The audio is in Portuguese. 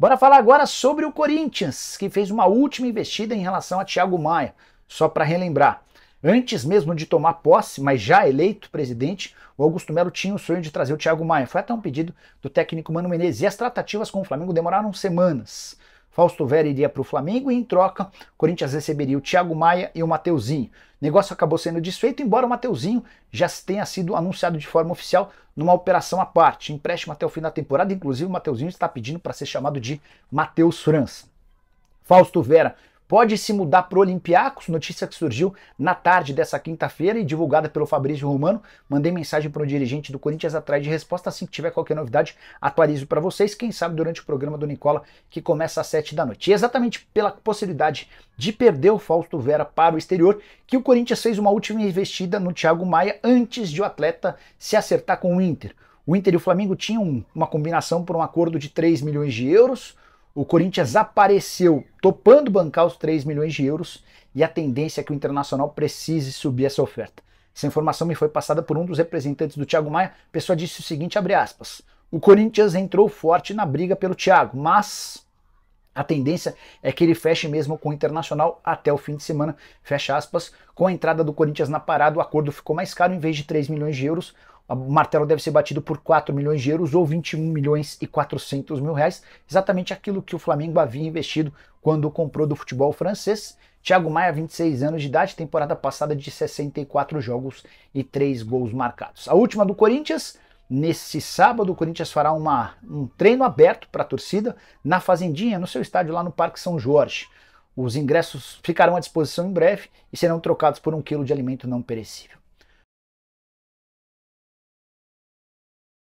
Bora falar agora sobre o Corinthians, que fez uma última investida em relação a Thiago Maia. Só para relembrar, antes mesmo de tomar posse, mas já eleito presidente, o Augusto Melo tinha o sonho de trazer o Thiago Maia. Foi até um pedido do técnico Mano Menezes e as tratativas com o Flamengo demoraram semanas. Fausto Vera iria para o Flamengo e, em troca, o Corinthians receberia o Thiago Maia e o Mateuzinho. O negócio acabou sendo desfeito, embora o Mateuzinho já tenha sido anunciado de forma oficial numa operação à parte. Empréstimo até o fim da temporada, inclusive o Mateuzinho está pedindo para ser chamado de Mateus França. Fausto Vera pode se mudar para o Olympiacos, notícia que surgiu na tarde dessa quinta-feira e divulgada pelo Fabrício Romano. Mandei mensagem para o dirigente do Corinthians atrás de resposta. Assim que tiver qualquer novidade, atualizo para vocês. Quem sabe durante o programa do Nicola, que começa às 7 da noite. E é exatamente pela possibilidade de perder o Fausto Vera para o exterior, que o Corinthians fez uma última investida no Thiago Maia antes de o atleta se acertar com o Inter. O Inter e o Flamengo tinham uma combinação por um acordo de 3 milhões de euros o Corinthians apareceu topando bancar os 3 milhões de euros e a tendência é que o Internacional precise subir essa oferta. Essa informação me foi passada por um dos representantes do Thiago Maia. A pessoa disse o seguinte, abre aspas: "O Corinthians entrou forte na briga pelo Thiago, mas a tendência é que ele feche mesmo com o Internacional até o fim de semana, fecha aspas. Com a entrada do Corinthians na parada, o acordo ficou mais caro, em vez de 3 milhões de euros, o martelo deve ser batido por 4 milhões de euros ou 21 milhões e 400 mil reais, exatamente aquilo que o Flamengo havia investido quando comprou do futebol francês. Thiago Maia, 26 anos de idade, temporada passada de 64 jogos e 3 gols marcados. A última do Corinthians, nesse sábado, o Corinthians fará uma, um treino aberto para a torcida na Fazendinha, no seu estádio lá no Parque São Jorge. Os ingressos ficarão à disposição em breve e serão trocados por um quilo de alimento não perecível.